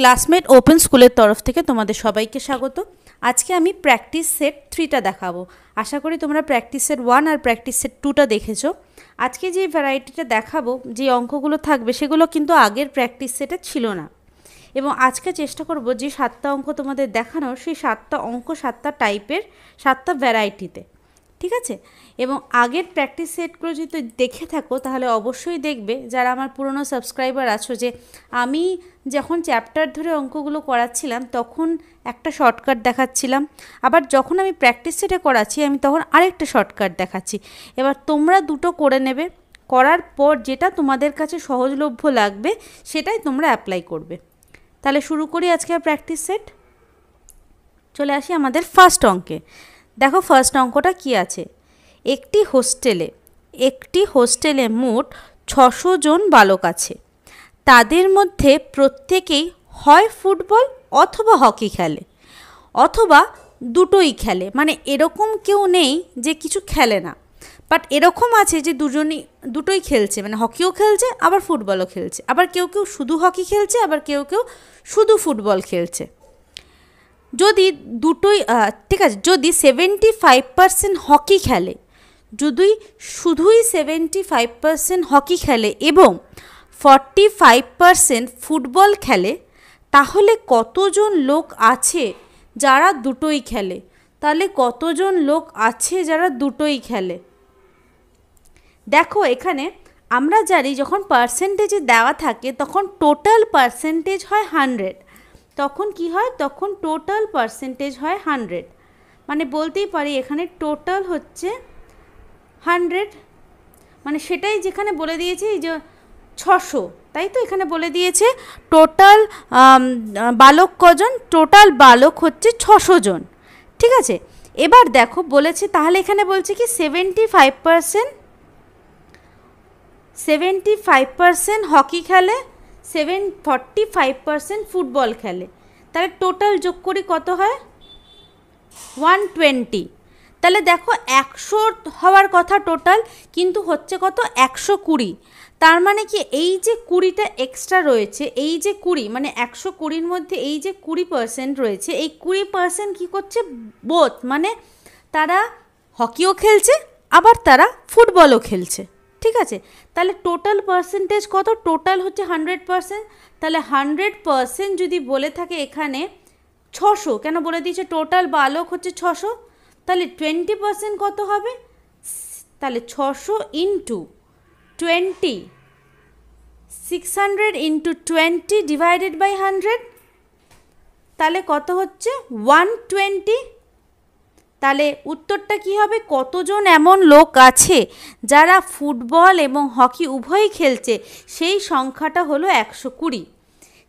Classmate open স্কুলের তরফ থেকে তোমাদের সবাইকে স্বাগত আজকে আমি প্র্যাকটিস সেট থ্রিটা দেখাবো আশা করি তোমরা প্র্যাকটিস সেট ওয়ান আর প্র্যাকটিস সেট টুটা দেখেছ আজকে যে ভ্যারাইটিটা দেখাবো যে অঙ্কগুলো থাকবে সেগুলো কিন্তু আগের প্র্যাকটিস সেটে ছিল না এবং আজকে চেষ্টা করব যে সাতটা অঙ্ক তোমাদের দেখানো সেই সাতটা অঙ্ক সাতটা টাইপের সাতটা ভ্যারাইটিতে ঠিক আছে এবং আগের প্র্যাকটিস সেটগুলো যদি দেখে থাকো তাহলে অবশ্যই দেখবে যারা আমার পুরনো সাবস্ক্রাইবার আছো যে আমি যখন চ্যাপ্টার ধরে অঙ্কগুলো করাচ্ছিলাম তখন একটা শর্টকাট দেখাচ্ছিলাম আবার যখন আমি প্র্যাকটিস সেটে করাচ্ছি আমি তখন আরেকটা শর্টকাট দেখাচ্ছি এবার তোমরা দুটো করে নেবে করার পর যেটা তোমাদের কাছে সহজলভ্য লাগবে সেটাই তোমরা অ্যাপ্লাই করবে তাহলে শুরু করি আজকে প্র্যাকটিস সেট চলে আসি আমাদের ফার্স্ট অঙ্কে দেখো ফার্স্ট অঙ্কটা কি আছে একটি হোস্টেলে একটি হোস্টেলে মোট ছশো জন বালক আছে তাদের মধ্যে প্রত্যেকেই হয় ফুটবল অথবা হকি খেলে অথবা দুটোই খেলে মানে এরকম কেউ নেই যে কিছু খেলে না বাট এরকম আছে যে দুজনই দুটোই খেলছে মানে হকিও খেলছে আবার ফুটবলও খেলছে আবার কেউ কেউ শুধু হকি খেলছে আবার কেউ কেউ শুধু ফুটবল খেলছে যদি দুটোই ঠিক আছে যদি সেভেন্টি ফাইভ পারসেন্ট হকি খেলে যদি শুধুই সেভেন্টি ফাইভ পারসেন্ট হকি খেলে এবং ফর্টি ফাইভ পারসেন্ট ফুটবল খেলে তাহলে কতজন লোক আছে যারা দুটোই খেলে তাহলে কতজন লোক আছে যারা দুটোই খেলে দেখো এখানে আমরা জানি যখন পার্সেন্টেজে দেওয়া থাকে তখন টোটাল পার্সেন্টেজ হয় হান্ড্রেড তখন কি হয় তখন টোটাল পার্সেন্টেজ হয় হান্ড্রেড মানে বলতেই পারি এখানে টোটাল হচ্ছে হান্ড্রেড মানে সেটাই যেখানে বলে দিয়েছে এই যে ছশো তাই তো এখানে বলে দিয়েছে টোটাল বালক কজন টোটাল বালক হচ্ছে ছশো জন ঠিক আছে এবার দেখো বলেছে তাহলে এখানে বলছে কি seventy five percent seventy five percent hockey খেলে seven forty five percent football খেলে তাহলে টোটাল যোগ করি কত হয় ওয়ান টোয়েন্টি তাহলে দেখো একশো হওয়ার কথা টোটাল কিন্তু হচ্ছে কত একশো কুড়ি তার মানে কি এই যে কুড়িটা এক্সট্রা রয়েছে এই যে কুড়ি মানে একশো কুড়ির মধ্যে এই যে কুড়ি পার্সেন্ট রয়েছে এই কুড়ি পার্সেন্ট কী করছে বোধ মানে তারা হকিও খেলছে আবার তারা ফুটবলও খেলছে ঠিক আছে তাহলে টোটাল পার্সেন্টেজ কত টোটাল হচ্ছে হান্ড্রেড পার্সেন্ট তাহলে হান্ড্রেড পার্সেন্ট যদি বলে থাকে এখানে ছশো কেন বলে দিয়েছে টোটাল বালক হচ্ছে ছশো তাহলে টোয়েন্টি পার্সেন্ট কত হবে তাহলে ছশো into twenty six hundred into twenty divided by hundred তাহলে কত হচ্ছে ওয়ান টোয়েন্টি তাহলে উত্তরটা কি হবে কতজন এমন লোক আছে যারা ফুটবল এবং হকি উভয়ই খেলছে সেই সংখ্যাটা হলো একশো কুড়ি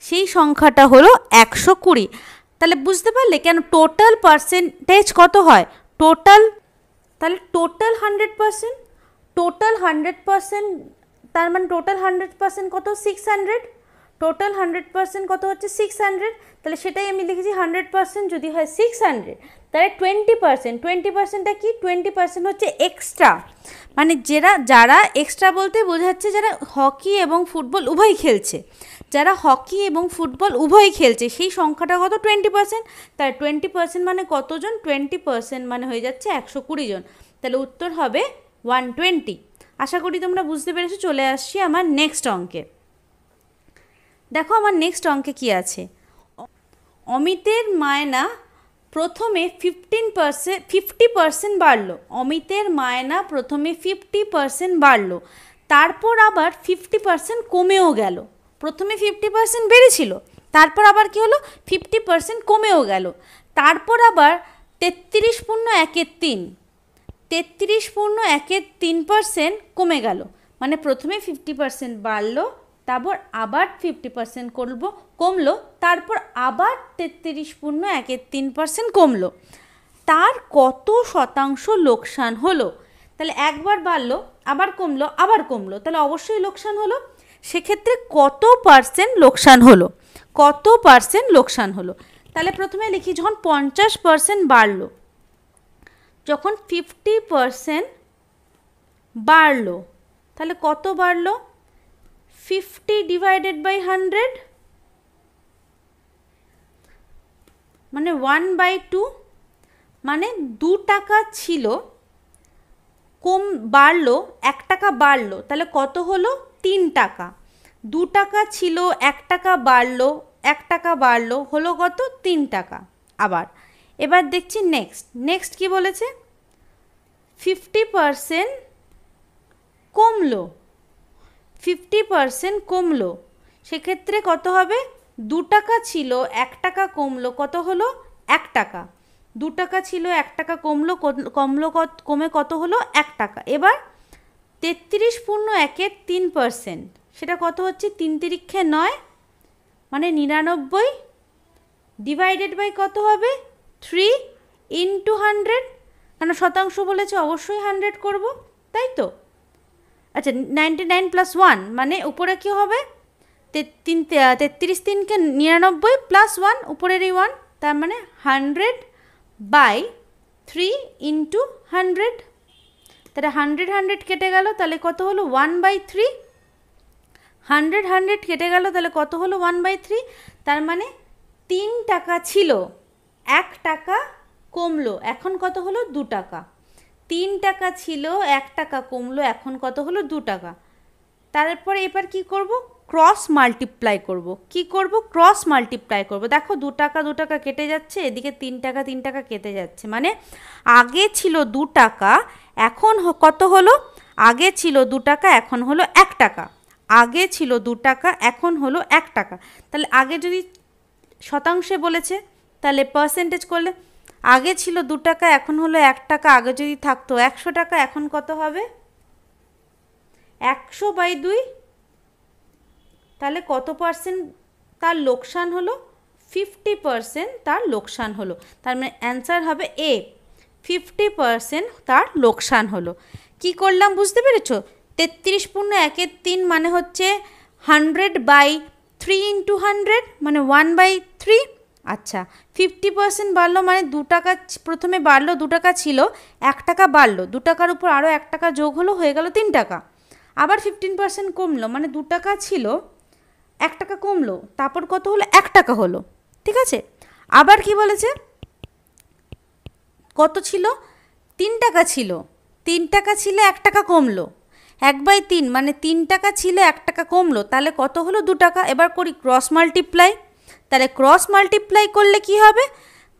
সেই সংখ্যাটা হলো একশো কুড়ি তাহলে বুঝতে পারলে কেন টোটাল পার্সেন্টেজ কত হয় টোটাল তাহলে total hundred percent total hundred percent তার মানে টোটাল হান্ড্রেড পার্সেন্ট কত six hundred total hundred percent কত হচ্ছে সিক্স হান্ড্রেড তাহলে সেটাই আমি লিখেছি হান্ড্রেড পার্সেন্ট যদি হয় সিক্স হান্ড্রেড তাহলে টোয়েন্টি পার্সেন্ট টোয়েন্টি পার্সেন্টটা কী টোয়েন্টি পার্সেন্ট হচ্ছে এক্সট্রা মানে যারা যারা এক্সট্রা বলতে বোঝাচ্ছে যারা হকি এবং ফুটবল উভয় খেলছে যারা হকি এবং ফুটবল উভয় খেলছে সেই সংখ্যাটা কত টোয়েন্টি পার্সেন্ট তাহলে টোয়েন্টি পার্সেন্ট মানে কতজন টোয়েন্টি পার্সেন্ট মানে হয়ে যাচ্ছে একশো কুড়ি জন তাহলে উত্তর হবে ওয়ান টোয়েন্টি আশা করি তোমরা বুঝতে পেরেছো চলে আসছি আমার নেক্সট অঙ্কে দেখো আমার নেক্সট অঙ্কে কি আছে অমিতের মায়না প্রথমে ফিফটিন পার্সেন্ট ফিফটি পার্সেন্ট বাড়লো অমিতের মায়না প্রথমে ফিফটি পার্সেন্ট বাড়লো তারপর আবার ফিফটি পার্সেন্ট কমেও গেল প্রথমে ফিফটি পার্সেন্ট বেড়েছিল তারপর আবার কি হলো ফিফটি পার্সেন্ট কমেও গেল তারপর আবার তেত্রিশ পূর্ণ একের তিন তেত্রিশ পূর্ণ একের তিন পার্সেন্ট কমে গেল মানে প্রথমে ফিফটি পার্সেন্ট বাড়লো তারপর আবার ফিফটি পার্সেন্ট করবো কমলো তারপর আবার তেত্রিশ পূর্ণ একের তিন পার্সেন্ট কমলো তার কত শতাংশ লোকসান হলো তাহলে একবার বাড়লো আবার কমলো আবার কমলো তাহলে অবশ্যই লোকসান হলো সেক্ষেত্রে কত পার্সেন্ট লোকসান হলো কত পার্সেন্ট লোকসান হলো তাহলে প্রথমে লিখি যখন পঞ্চাশ পার্সেন্ট বাড়লো যখন ফিফটি পার্সেন্ট বাড়লো তাহলে কত বাড়লো ফিফটি ডিভাইডেড বাই হান্ড্রেড মানে ওয়ান বাই টু মানে দু টাকা ছিল কম বাড়লো এক টাকা বাড়লো তাহলে কত হলো তিন টাকা দু টাকা ছিল এক টাকা বাড়লো এক টাকা বাড়লো হলো কত তিন টাকা আবার এবার দেখছি নেক্সট নেক্সট কি বলেছে ফিফটি কমলো ফিফটি পারসেন্ট কমলো সেক্ষেত্রে কত হবে দু টাকা ছিল এক টাকা কমলো কত হলো এক টাকা দু টাকা ছিল এক টাকা কমলো কমলো কমে কত হলো এক টাকা এবার তেত্রিশ পূর্ণ একের তিন পারসেন্ট সেটা কত হচ্ছে তিন তিরিক্ষে নয় মানে নিরানব্বই ডিভাইডেড বাই কত হবে থ্রি ইন্টু হান্ড্রেড কেন শতাংশ বলেছে অবশ্যই হান্ড্রেড করব তাই তো আচ্ছা নাইনটি নাইন প্লাস ওয়ান মানে উপরে কী হবে তিন তেত্রিশ তিনকে নিরানব্বই প্লাস ওয়ান উপরের এই ওয়ান তার মানে hundred by three into hundred তাহলে হান্ড্রেড হান্ড্রেড কেটে গেল তাহলে কত হলো one by three hundred hundred কেটে গেল তাহলে কত হলো ওয়ান বাই থ্রি তার মানে তিন টাকা ছিল এক টাকা কমলো এখন কত হলো দু টাকা তিন টাকা ছিল এক টাকা কমলো এখন কত হলো দু টাকা তারপরে এবার কি করব ক্রস মাল্টিপ্লাই করব কি করব ক্রস মাল্টিপ্লাই করব দেখো দু টাকা দু টাকা কেটে যাচ্ছে এদিকে তিন টাকা তিন টাকা কেটে যাচ্ছে মানে আগে ছিল দু টাকা এখন কত হলো আগে ছিল দু টাকা এখন হলো এক টাকা আগে ছিল দু টাকা এখন হলো এক টাকা তাহলে আগে যদি শতাংশে বলেছে তাহলে পার্সেন্টেজ করলে আগে ছিল দু টাকা এখন হলো এক টাকা আগে যদি থাকতো একশো টাকা এখন কত হবে একশো বাই দুই তাহলে কত পার্সেন্ট তার লোকসান হলো ফিফটি পার্সেন্ট তার লোকসান হলো তার মানে অ্যান্সার হবে এ ফিফটি পার্সেন্ট তার লোকসান হলো কি করলাম বুঝতে পেরেছ তেত্রিশ পূর্ণ একের তিন মানে হচ্ছে hundred by three into hundred মানে ওয়ান বাই থ্রি আচ্ছা ফিফটি পার্সেন্ট বাড়লো মানে দু টাকা প্রথমে বাড়লো দু টাকা ছিল এক টাকা বাড়লো দু টাকার উপর আরও এক টাকা যোগ হলো হয়ে গেল তিন টাকা আবার ফিফটিন পার্সেন্ট কমলো মানে দু টাকা ছিল এক টাকা কমলো তারপর কত হলো এক টাকা হলো ঠিক আছে আবার কি বলেছে কত ছিল তিন টাকা ছিল তিন টাকা ছিল এক টাকা কমলো এক বাই তিন মানে তিন টাকা ছিল এক টাকা কমলো তাহলে কত হলো দু টাকা এবার করি ক্রস মাল্টিপ্লাই তাহলে ক্রস মাল্টিপ্লাই করলে কি হবে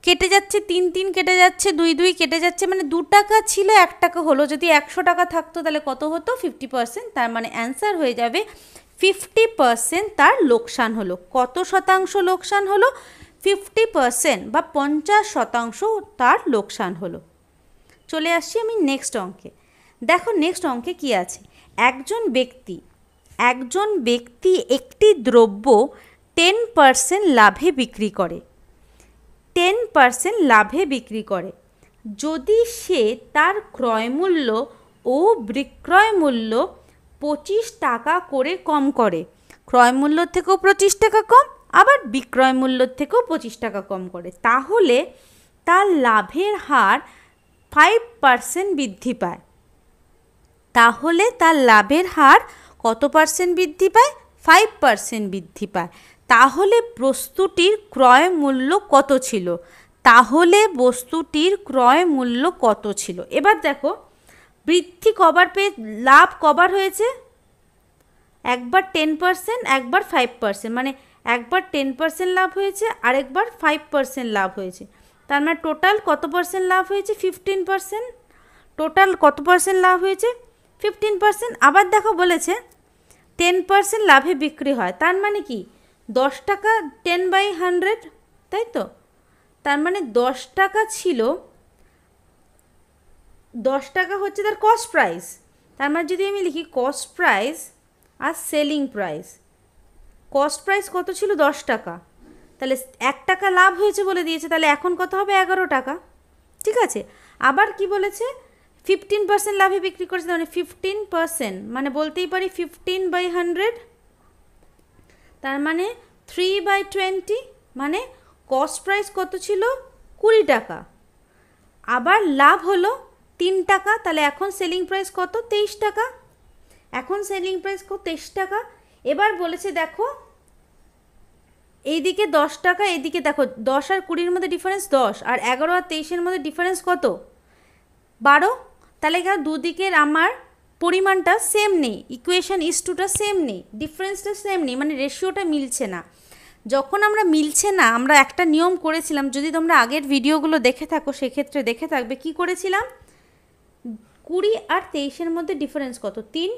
কেটে যাচ্ছে তিন তিন কেটে যাচ্ছে দুই দুই কেটে যাচ্ছে মানে দু টাকা ছিল এক টাকা হলো যদি একশো টাকা থাকতো তাহলে কত হতো ফিফটি পার্সেন্ট তার মানে অ্যান্সার হয়ে যাবে ফিফটি পার্সেন্ট তার লোকসান হলো কত শতাংশ লোকসান হলো ফিফটি পার্সেন্ট বা পঞ্চাশ শতাংশ তার লোকসান হলো চলে আসছি আমি নেক্সট অঙ্কে দেখো নেক্সট অঙ্কে কি আছে একজন ব্যক্তি একজন ব্যক্তি একটি দ্রব্য টেন পার্সেন্ট লাভে বিক্রি করে টেন পার্সেন্ট লাভে বিক্রি করে যদি সে তার ক্রয়মূল্য ও বিক্রয় মূল্য পঁচিশ টাকা করে কম করে ক্রয় মূল্য থেকেও পঁচিশ টাকা কম আবার বিক্রয় মূল্য থেকেও পঁচিশ টাকা কম করে তাহলে তার লাভের হার ফাইভ পার্সেন্ট বৃদ্ধি পায় তাহলে তার লাভের হার কত পার্সেন্ট বৃদ্ধি পায় ফাইভ পার্সেন্ট বৃদ্ধি পায় তাহলে বস্তুটির ক্রয় মূল্য কত ছিল তাহলে বস্তুটির ক্রয় মূল্য কত ছিল এবার দেখো বৃদ্ধি কবার পেয়ে লাভ কবার হয়েছে একবার টেন পার্সেন্ট একবার ফাইভ পার্সেন্ট মানে একবার টেন পার্সেন্ট লাভ হয়েছে আরেকবার ফাইভ পার্সেন্ট লাভ হয়েছে তার মানে টোটাল কত পার্সেন্ট লাভ হয়েছে ফিফটিন পার্সেন্ট টোটাল কত পার্সেন্ট লাভ হয়েছে ফিফটিন পার্সেন্ট আবার দেখো বলেছে টেন পার্সেন্ট লাভে বিক্রি হয় তার মানে কি দশ টাকা টেন বাই হান্ড্রেড তাই তো তার মানে দশ টাকা ছিল দশ টাকা হচ্ছে তার কস্ট প্রাইস তার মানে যদি আমি লিখি কস্ট প্রাইস আর সেলিং প্রাইস কস্ট প্রাইস কত ছিল দশ টাকা তাহলে এক টাকা লাভ হয়েছে বলে দিয়েছে তাহলে এখন কত হবে এগারো টাকা ঠিক আছে আবার কি বলেছে ফিফটিন পার্সেন্ট লাভে বিক্রি করেছে মানে ফিফটিন পার্সেন্ট মানে বলতেই পারি ফিফটিন বাই হান্ড্রেড তার মানে থ্রি বাই টোয়েন্টি মানে কস্ট প্রাইস কত ছিল কুড়ি টাকা আবার লাভ হলো তিন টাকা তাহলে এখন সেলিং প্রাইস কত তেইশ টাকা এখন সেলিং প্রাইস কত তেইশ টাকা এবার বলেছে দেখো এইদিকে দশ টাকা এদিকে দেখো দশ আর কুড়ির মধ্যে ডিফারেন্স দশ আর এগারো আর তেইশের মধ্যে ডিফারেন্স কত বারো তাহলে দুদিকের আমার পরিমাণটা সেম নেই ইকুয়েশান ইস টুটা সেম নেই ডিফারেন্সটা সেম নেই মানে রেশিওটা মিলছে না যখন আমরা মিলছে না আমরা একটা নিয়ম করেছিলাম যদি তোমরা আগের ভিডিওগুলো দেখে থাকো সেক্ষেত্রে দেখে থাকবে কি করেছিলাম কুড়ি আর তেইশের মধ্যে ডিফারেন্স কত তিন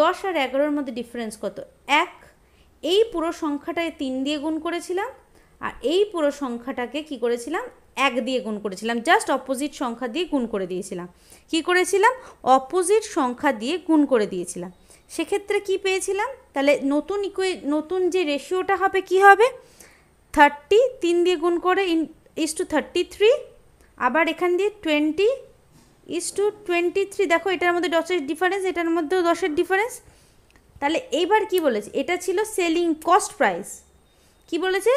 দশ আর এগারোর মধ্যে ডিফারেন্স কত এক এই পুরো সংখ্যাটায় তিন দিয়ে গুণ করেছিলাম আর এই পুরো সংখ্যাটাকে কি করেছিলাম এক দিয়ে গুণ করেছিলাম জাস্ট অপোজিট সংখ্যা দিয়ে গুণ করে দিয়েছিলাম কি করেছিলাম অপোজিট সংখ্যা দিয়ে গুণ করে দিয়েছিলাম সেক্ষেত্রে কি পেয়েছিলাম তাহলে নতুন ইকুয়ে নতুন যে রেশিওটা হবে কি হবে থার্টি তিন দিয়ে গুণ করে ইন ইস টু থার্টি থ্রি আবার এখান দিয়ে twenty is to twenty three দেখো এটার মধ্যে দশের ডিফারেন্স এটার মধ্যেও দশের ডিফারেন্স তাহলে এইবার কি বলেছে এটা ছিল সেলিং কস্ট প্রাইস কি বলেছে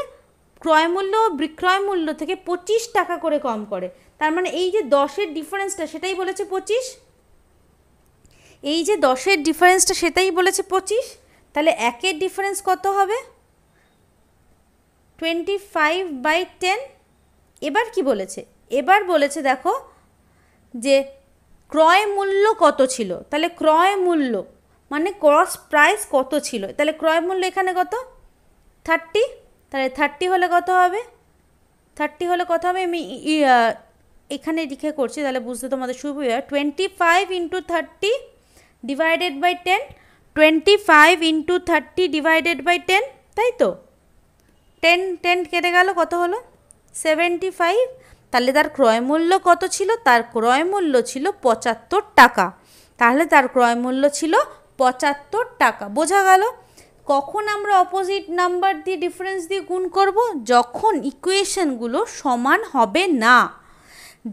ক্রয়মূল্য ও বিক্রয় মূল্য থেকে পঁচিশ টাকা করে কম করে তার মানে এই যে দশের ডিফারেন্সটা সেটাই বলেছে পঁচিশ এই যে দশের ডিফারেন্সটা সেটাই বলেছে পঁচিশ তাহলে একের ডিফারেন্স কত হবে টোয়েন্টি ফাইভ বাই টেন এবার কি বলেছে এবার বলেছে দেখো যে ক্রয় মূল্য কত ছিল তাহলে ক্রয় মূল্য মানে ক্রস প্রাইস কত ছিল তাহলে ক্রয় মূল্য এখানে কত থার্টি তাহলে থার্টি হলে কত হবে থার্টি হলে কত হবে আমি এখানে লিখে করছি তাহলে বুঝতে তোমাদের সুবিধা twenty five into thirty divided by ten twenty five into thirty divided by ten তাই তো টেন টেন কেটে গেল কত হলো সেভেন্টি ফাইভ তাহলে তার ক্রয়মূল্য কত ছিল তার ক্রয়মূল্য ছিল পঁচাত্তর টাকা তাহলে তার ক্রয়মূল্য ছিল পঁচাত্তর টাকা বোঝা গেল কখন আমরা অপোজিট নাম্বার দিয়ে ডিফারেন্স দিয়ে গুণ করব যখন ইকুয়েশনগুলো সমান হবে না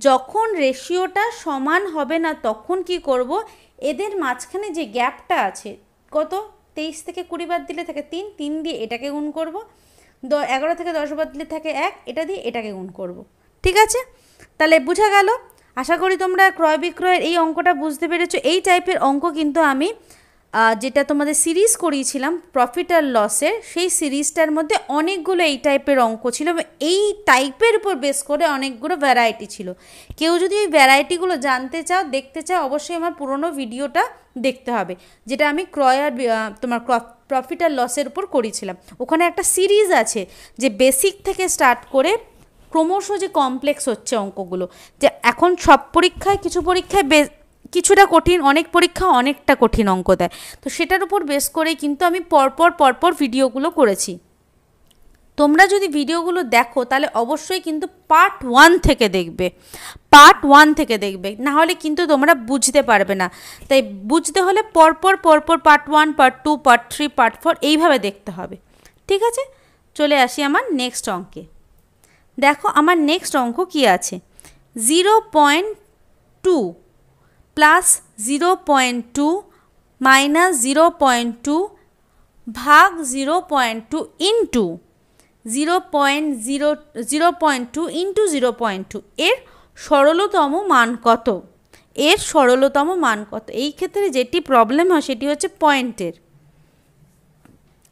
যখন রেশিওটা সমান হবে না তখন কি করব এদের মাঝখানে যে গ্যাপটা আছে কত তেইশ থেকে কুড়ি বাদ দিলে থাকে তিন তিন দিয়ে এটাকে গুণ করব দ এগারো থেকে দশ বাদ দিলে থাকে এক এটা দিয়ে এটাকে গুণ করব ঠিক আছে তাহলে বোঝা গেল আশা করি তোমরা ক্রয় বিক্রয়ের এই অঙ্কটা বুঝতে পেরেছো এই টাইপের অঙ্ক কিন্তু আমি যেটা তোমাদের সিরিজ করিয়েছিলাম প্রফিট আর লসের সেই সিরিজটার মধ্যে অনেকগুলো এই টাইপের অঙ্ক ছিল এবং এই টাইপের উপর বেস করে অনেকগুলো ভ্যারাইটি ছিল কেউ যদি ওই ভ্যারাইটিগুলো জানতে চাও দেখতে চাও অবশ্যই আমার পুরনো ভিডিওটা দেখতে হবে যেটা আমি ক্রয় আর তোমার ক্রপ প্রফিট আর লসের উপর করেছিলাম ওখানে একটা সিরিজ আছে যে বেসিক থেকে স্টার্ট করে ক্রমশ যে কমপ্লেক্স হচ্ছে অঙ্কগুলো যে এখন সব পরীক্ষায় কিছু পরীক্ষায় কিছুটা কঠিন অনেক পরীক্ষা অনেকটা কঠিন অঙ্ক দেয় তো সেটার উপর বেস করেই কিন্তু আমি পরপর পরপর ভিডিওগুলো করেছি তোমরা যদি ভিডিওগুলো দেখো তাহলে অবশ্যই কিন্তু পার্ট ওয়ান থেকে দেখবে পার্ট ওয়ান থেকে দেখবে না হলে কিন্তু তোমরা বুঝতে পারবে না তাই বুঝতে হলে পরপর পরপর part one part two part three part four এইভাবে দেখতে হবে ঠিক আছে চলে আসি আমার নেক্সট অঙ্কে দেখো আমার নেক্সট অঙ্ক কি আছে zero point two plus zero point two minus zero point two ভাগ zero point two into zero point zero zero point two into zero point two এর সরলতম মান কত এর সরলতম মান কত এই ক্ষেত্রে যেটি প্রবলেম হয় সেটি হচ্ছে পয়েন্টের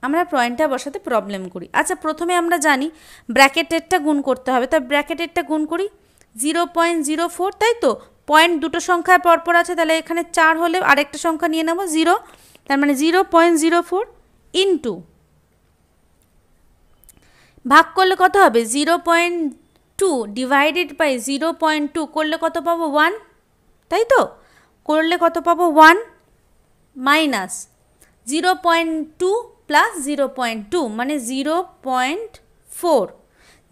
আমরা পয়েন্টটা বসাতে প্রবলেম করি আচ্ছা প্রথমে আমরা জানি ব্র্যাকেটেরটা গুণ করতে হবে তা ব্র্যাকেটেরটা গুণ করি জিরো পয়েন্ট জিরো ফোর তাই তো পয়েন্ট দুটো সংখ্যায় পরপর আছে তাহলে এখানে চার হলে আরেকটা সংখ্যা নিয়ে নেব জিরো তার মানে zero point zero four into ভাগ করলে কত হবে zero point two divided by zero point two করলে কত পাবো ওয়ান তাই তো করলে কত পাবো one minus zero point two plus zero point two মানে zero point four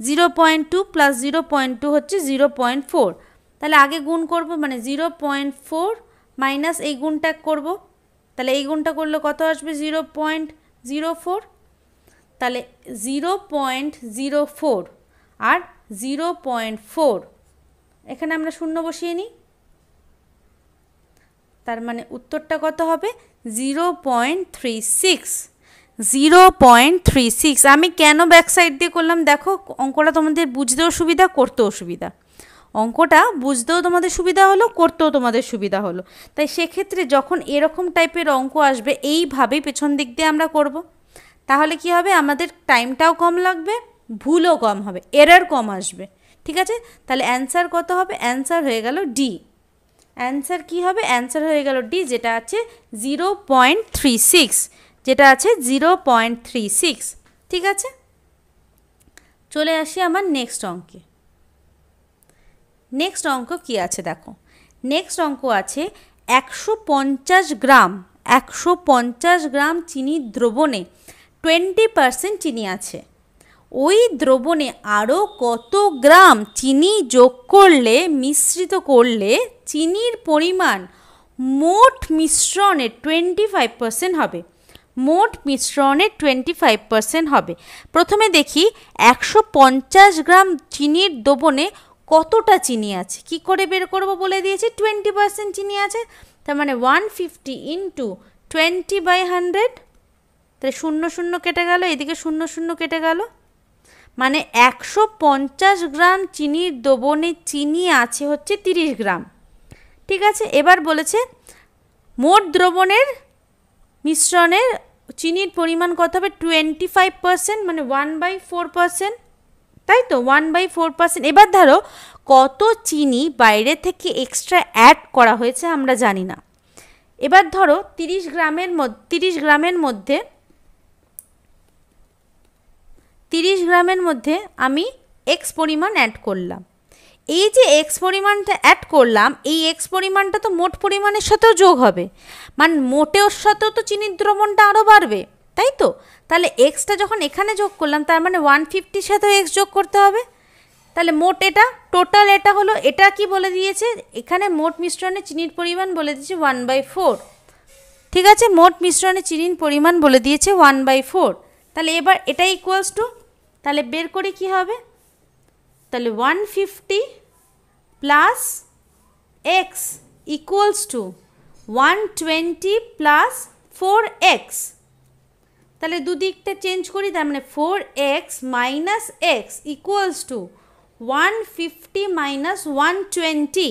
zero point two plus zero point two হচ্ছে জিরো পয়েন্ট ফোর তাহলে আগে গুণ করব মানে জিরো পয়েন্ট ফোর মাইনাস এই গুণটা করব তাহলে এই গুণটা করলে কত আসবে জিরো পয়েন্ট জিরো ফোর তাহলে জিরো পয়েন্ট জিরো ফোর আর জিরো পয়েন্ট ফোর এখানে আমরা শূন্য বসিয়ে নিই তার মানে উত্তরটা কত হবে zero point three six zero point three six আমি কেন ব্যাকসাইড দিয়ে করলাম দেখো অঙ্কটা তোমাদের বুঝতেও সুবিধা করতেও সুবিধা অঙ্কটা বুঝতেও তোমাদের সুবিধা হলো করতেও তোমাদের সুবিধা হলো তাই সেক্ষেত্রে যখন এরকম টাইপের অঙ্ক আসবে এইভাবেই পেছন দিক দিয়ে আমরা করব। তাহলে কি হবে আমাদের টাইমটাও কম লাগবে ভুলও কম হবে এরার কম আসবে ঠিক আছে তাহলে অ্যান্সার কত হবে অ্যান্সার হয়ে গেল ডি অ্যান্সার কি হবে অ্যান্সার হয়ে গেল ডি যেটা আছে জিরো পয়েন্ট থ্রি সিক্স যেটা আছে জিরো পয়েন্ট থ্রি সিক্স ঠিক আছে চলে আসি আমার নেক্সট অঙ্কে নেক্সট অঙ্ক কি আছে দেখো নেক্সট অঙ্ক আছে একশো পঞ্চাশ গ্রাম একশো পঞ্চাশ গ্রাম চিনির দ্রবণে টোয়েন্টি পারসেন্ট চিনি আছে ওই দ্রবণে আরও কত গ্রাম চিনি যোগ করলে মিশ্রিত করলে চিনির পরিমাণ মোট মিশ্রণে টোয়েন্টি ফাইভ পারসেন্ট হবে মোট মিশ্রণে টোয়েন্টি ফাইভ পারসেন্ট হবে প্রথমে দেখি একশো পঞ্চাশ গ্রাম চিনির দ্রবণে কতটা চিনি আছে কি করে বের করব বলে দিয়েছে টোয়েন্টি পার্সেন্ট চিনি আছে তার মানে one fifty into twenty by hundred তাহলে শূন্য শূন্য কেটে গেল এদিকে শূন্য শূন্য কেটে গেল মানে একশো পঞ্চাশ গ্রাম চিনির দ্রবণে চিনি আছে হচ্ছে তিরিশ গ্রাম ঠিক আছে এবার বলেছে মোট দ্রবণের মিশ্রণের চিনির পরিমাণ কত হবে টোয়েন্টি ফাইভ পার্সেন্ট মানে ওয়ান বাই ফোর পার্সেন্ট তাই তো ওয়ান বাই ফোর পার্সেন্ট এবার ধরো কত চিনি বাইরে থেকে এক্সট্রা অ্যাড করা হয়েছে আমরা জানি না এবার ধরো তিরিশ গ্রামের তিরিশ গ্রামের মধ্যে তিরিশ গ্রামের মধ্যে আমি এক্স পরিমাণ অ্যাড করলাম এই যে এক্স পরিমাণটা অ্যাড করলাম এই এক্স পরিমাণটা তো মোট পরিমাণের সাথেও যোগ হবে মানে মোটের সাথেও তো চিনির দ্রবণটা আরও বাড়বে তাই তো তাহলে এক্সটা যখন এখানে যোগ করলাম তার মানে ওয়ান ফিফটির সাথেও এক্স যোগ করতে হবে তাহলে মোট এটা টোটাল এটা হলো এটা কি বলে দিয়েছে এখানে মোট মিশ্রণে চিনির পরিমাণ বলে দিয়েছে ওয়ান বাই ফোর ঠিক আছে মোট মিশ্রণে চিনির পরিমাণ বলে দিয়েছে ওয়ান বাই ফোর তাহলে এবার এটা ইকুয়ালস টু তাহলে বের করে কি হবে তাহলে one fifty plus x equals to one twenty plus four x তাহলে দুদিকটা চেঞ্জ করি তার মানে four x minus x equals to one fifty minus one twenty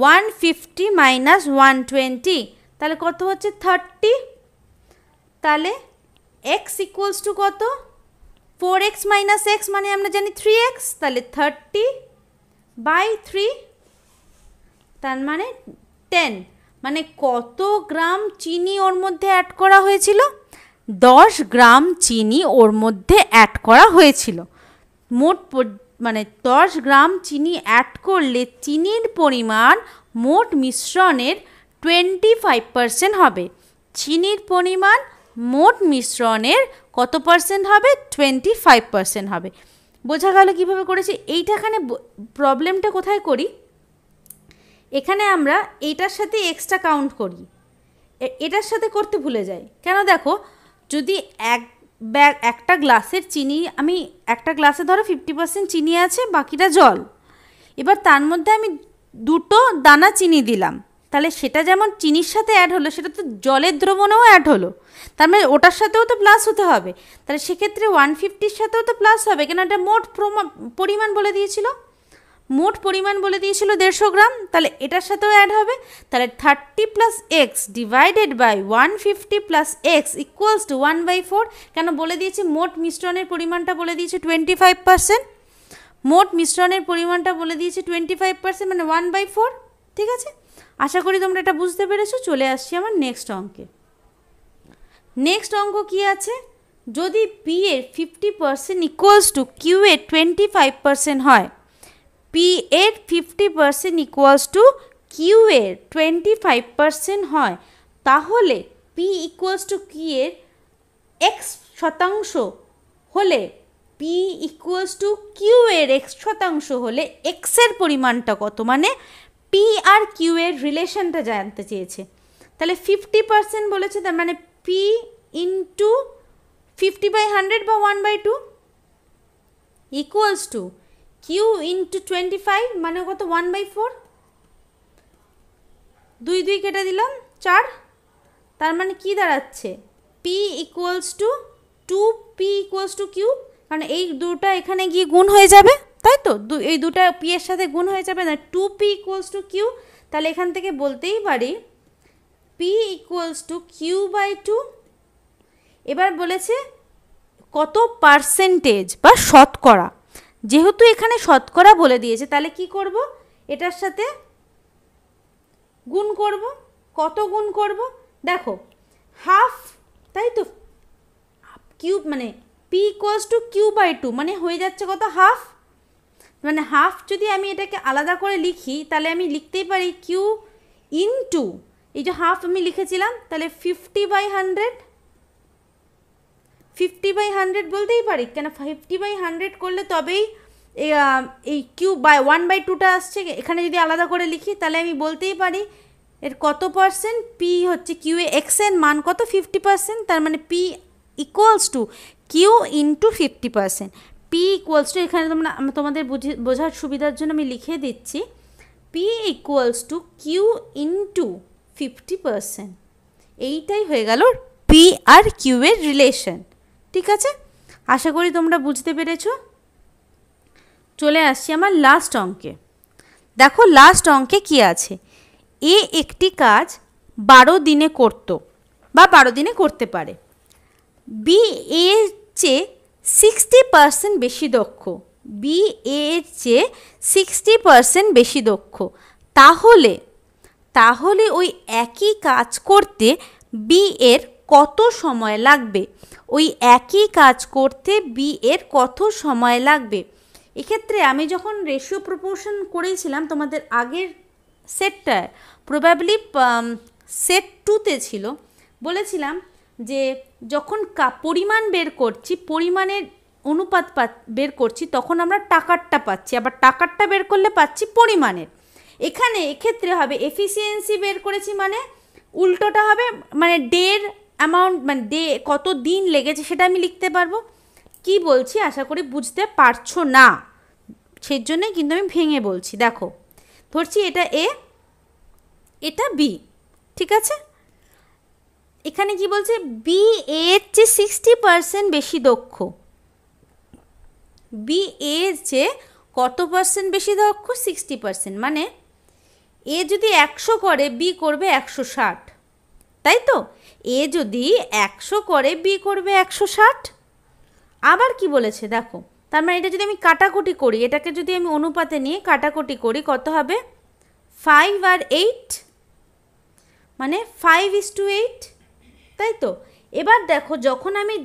one fifty minus one twenty তাহলে কত হচ্ছে থার্টি তাহলে এক্স ইকুয়ালস টু কত ফোর এক্স মাইনাস এক্স মানে আমরা জানি থ্রি এক্স তাহলে থার্টি বাই থ্রি তার মানে টেন মানে কত গ্রাম চিনি ওর মধ্যে অ্যাড করা হয়েছিল দশ গ্রাম চিনি ওর মধ্যে অ্যাড করা হয়েছিল মোট মানে দশ গ্রাম চিনি অ্যাড করলে চিনির পরিমাণ মোট মিশ্রণের টোয়েন্টি ফাইভ পারসেন্ট হবে চিনির পরিমাণ মোট মিশ্রণের কত পার্সেন্ট হবে টোয়েন্টি ফাইভ পার্সেন্ট হবে বোঝা গেল কীভাবে করেছি এইটাখানে প্রবলেমটা কোথায় করি এখানে আমরা এইটার সাথে এক্সট্রা কাউন্ট করি এটার সাথে করতে ভুলে যাই কেন দেখো যদি এক ব্যাগ একটা গ্লাসের চিনি আমি একটা গ্লাসে ধরো ফিফটি পার্সেন্ট চিনি আছে বাকিটা জল এবার তার মধ্যে আমি দুটো দানা চিনি দিলাম তাহলে সেটা যেমন চিনির সাথে অ্যাড হলো সেটা তো জলের দ্রবণেও অ্যাড হলো তার মানে ওটার সাথেও তো প্লাস হতে হবে তাহলে সেক্ষেত্রে ওয়ান ফিফটির সাথেও তো প্লাস হবে কেন এটা মোট পরিমাণ বলে দিয়েছিল মোট পরিমাণ বলে দিয়েছিল দেড়শো গ্রাম তাহলে এটার সাথেও অ্যাড হবে তাহলে thirty plus x divided by one fifty plus x equals to one by four কেন বলে দিয়েছি মোট মিশ্রণের পরিমাণটা বলে দিয়েছে টোয়েন্টি ফাইভ পার্সেন্ট মোট মিশ্রণের পরিমাণটা বলে দিয়েছে টোয়েন্টি ফাইভ পার্সেন্ট মানে ওয়ান বাই ফোর ঠিক আছে আশা করি তোমরা এটা বুঝতে পেরেছো চলে আসছি আমার নেক্সট অঙ্কে নেক্সট অঙ্ক কি আছে যদি পি এর fifty percent equals to Q এর টোয়েন্টি ফাইভ পার্সেন্ট হয় পি এর fifty percent equals to Q এর টোয়েন্টি ফাইভ পারসেন্ট হয় তাহলে পি ইকুয়ালস টু কিউ এর এক্স শতাংশ হলে পি ইকুয়ালস টু কিউ এর এক্স শতাংশ হলে এক্সের পরিমাণটা কত মানে পি আর কিউ এর রিলেশনটা জানতে চেয়েছে তাহলে ফিফটি পার্সেন্ট বলেছে তার মানে P into fifty by hundred বা one by two equals to Q into twenty five মানে কত ওয়ান বাই ফোর দুই দুই কেটে দিলাম চার তার মানে কি দাঁড়াচ্ছে P equals to two P equals to Q কারণ এই দুটা এখানে গিয়ে গুণ হয়ে যাবে তাই তো এই দুটা পি এর সাথে গুণ হয়ে যাবে না two P equals to Q তাহলে এখান থেকে বলতেই পারি P equals to Q by two এবার বলেছে কত পার্সেন্টেজ বা শতকরা যেহেতু এখানে শতকরা বলে দিয়েছে তাহলে কি করব এটার সাথে গুণ করব কত গুণ করব দেখো হাফ তাই তো কিউব মানে P equals to Q by two মানে হয়ে যাচ্ছে কত হাফ মানে হাফ যদি আমি এটাকে আলাদা করে লিখি তাহলে আমি লিখতেই পারি কিউ ইন টু এই যে হাফ আমি লিখেছিলাম তাহলে fifty by hundred fifty by hundred বলতেই পারি কেন ফিফটি বাই হান্ড্রেড করলে তবেই এই কিউ বাই ওয়ান বাই টুটা আসছে এখানে যদি আলাদা করে লিখি তাহলে আমি বলতেই পারি এর কত পার্সেন্ট পি হচ্ছে কিউ এ এক্স এর মান কত ফিফটি পার্সেন্ট তার মানে P equals to Q into fifty percent P equals to এখানে তোমরা তোমাদের বুঝে বোঝার সুবিধার জন্য আমি লিখে দিচ্ছি P equals to Q into fifty percent এইটাই হয়ে গেল পি আর কিউ এর রিলেশন ঠিক আছে আশা করি তোমরা বুঝতে পেরেছ চলে আসছি আমার লাস্ট অঙ্কে দেখো লাস্ট অঙ্কে কি আছে এ একটি কাজ বারো দিনে করত বা বারো দিনে করতে পারে বি এ চেয়ে সিক্সটি পার্সেন্ট বেশি দক্ষ বি এ চেয়ে সিক্সটি পার্সেন্ট বেশি দক্ষ তাহলে তাহলে ওই একই কাজ করতে বি এর কত সময় লাগবে ওই একই কাজ করতে বি এর কত সময় লাগবে এক্ষেত্রে আমি যখন রেশিও প্রপোর্শন করেছিলাম তোমাদের আগের সেটটায় প্রবাবলি সেট টুতে ছিল বলেছিলাম যে যখন পরিমাণ বের করছি পরিমাণের অনুপাত বের করছি তখন আমরা টাকারটা পাচ্ছি আবার টাকারটা বের করলে পাচ্ছি পরিমাণের এখানে এক্ষেত্রে হবে এফিসিয়েন্সি বের করেছি মানে উল্টোটা হবে মানে ডের অ্যামাউন্ট মানে ডে কত দিন লেগেছে সেটা আমি লিখতে পারবো কি বলছি আশা করি বুঝতে পারছো না সেই জন্যই কিন্তু আমি ভেঙে বলছি দেখো ধরছি এটা এ এটা বি ঠিক আছে এখানে কি বলছে বি এ চেয়ে সিক্সটি পারসেন্ট বেশি দক্ষ বি এ চেয়ে কত পার্সেন্ট বেশি দক্ষ সিক্সটি পারসেন্ট মানে এ যদি একশো করে বি করবে একশো ষাট তাই তো এ যদি একশো করে বি করবে একশো ষাট আবার কি বলেছে দেখো তার মানে এটা যদি আমি কাটাকুটি করি এটাকে যদি আমি অনুপাতে নিয়ে কাটাকুটি করি কত হবে ফাইভ আর এইট মানে ফাইভ ইস টু এইট তাই তো এবার দেখো যখন আমি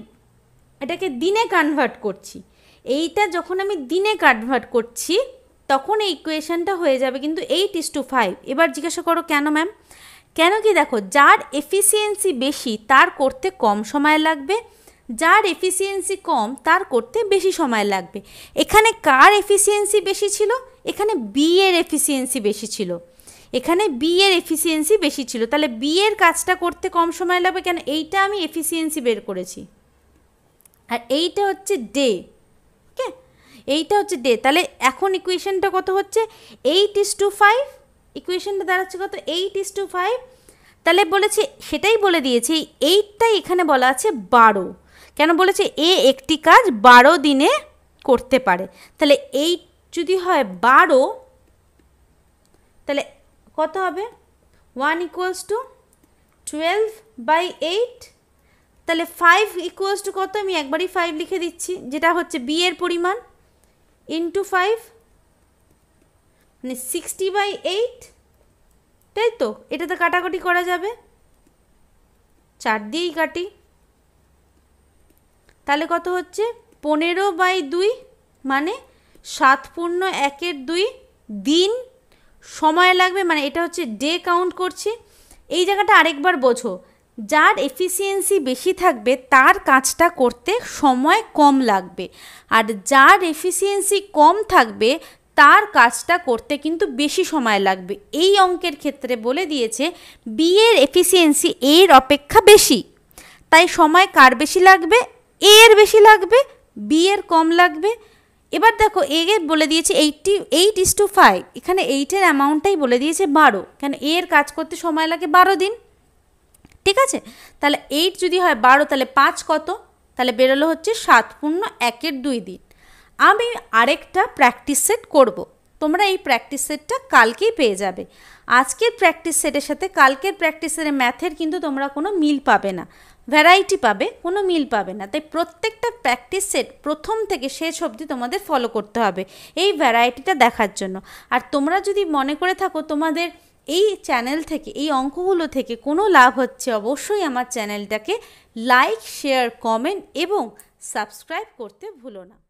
এটাকে দিনে কনভার্ট করছি এইটা যখন আমি দিনে কনভার্ট করছি তখন এই ইকুয়েশানটা হয়ে যাবে কিন্তু এইট ইস টু ফাইভ এবার জিজ্ঞাসা করো কেন ম্যাম কেন কি দেখো যার এফিসিয়েন্সি বেশি তার করতে কম সময় লাগবে যার এফিসিয়েন্সি কম তার করতে বেশি সময় লাগবে এখানে কার এফিসিয়েন্সি বেশি ছিল এখানে বি এর এফিসিয়েন্সি বেশি ছিল এখানে বি এর এফিসিয়েন্সি বেশি ছিল তাহলে বি এর কাজটা করতে কম সময় লাগবে কেন এইটা আমি এফিসিয়েন্সি বের করেছি আর এইটা হচ্ছে ডে ওকে এইটা হচ্ছে ডে তাহলে এখন ইকুয়েশনটা কত হচ্ছে এইট ইস টু ফাইভ ইকুয়েশনটা দাঁড়াচ্ছে কত এইট ইস টু ফাইভ তাহলে বলেছে সেটাই বলে দিয়েছে এইটটাই এখানে বলা আছে বারো কেন বলেছে এ একটি কাজ বারো দিনে করতে পারে তাহলে এইট যদি হয় বারো তাহলে কত হবে one equals to twelve by eight তাহলে ফাইভ ইকুয়ালস টু কত আমি একবারই ফাইভ লিখে দিচ্ছি যেটা হচ্ছে বিয়ের এর পরিমাণ ইন্টু ফাইভ মানে সিক্সটি বাই এইট তাই তো এটাতে কাটাকাটি করা যাবে চার দিয়েই কাটি তাহলে কত হচ্ছে পনেরো বাই দুই মানে সাত পূর্ণ একের দুই দিন সময় লাগবে মানে এটা হচ্ছে ডে কাউন্ট করছি এই জায়গাটা আরেকবার বোঝো যার এফিসিয়েন্সি বেশি থাকবে তার কাজটা করতে সময় কম লাগবে আর যার এফিসিয়েন্সি কম থাকবে তার কাজটা করতে কিন্তু বেশি সময় লাগবে এই অঙ্কের ক্ষেত্রে বলে দিয়েছে বি এর এফিসিয়েন্সি এর অপেক্ষা বেশি তাই সময় কার বেশি লাগবে এ এর বেশি লাগবে বি এর কম লাগবে এবার দেখো এ বলে দিয়েছে eighty eight is to five এখানে এইটের অ্যামাউন্টটাই বলে দিয়েছে বারো কেন এ এর কাজ করতে সময় লাগে বারো দিন ঠিক আছে তাহলে এইট যদি হয় বারো তাহলে পাঁচ কত তাহলে বেরোলো হচ্ছে সাত পূর্ণ একের দুই দিন আমি আরেকটা প্র্যাকটিস সেট করব। তোমরা এই প্র্যাকটিস সেটটা কালকেই পেয়ে যাবে আজকের প্র্যাকটিস সেটের সাথে কালকের প্র্যাকটিসের ম্যাথের কিন্তু তোমরা কোনো মিল পাবে না ভ্যারাইটি পাবে কোনো মিল পাবে না তাই প্রত্যেকটা প্র্যাকটিস সেট প্রথম থেকে শেষ অবধি তোমাদের ফলো করতে হবে এই ভ্যারাইটিটা দেখার জন্য আর তোমরা যদি মনে করে থাকো তোমাদের এই চ্যানেল থেকে এই অঙ্কগুলো থেকে কোনো লাভ হচ্ছে অবশ্যই আমার চ্যানেলটাকে লাইক শেয়ার কমেন্ট এবং সাবস্ক্রাইব করতে ভুলো না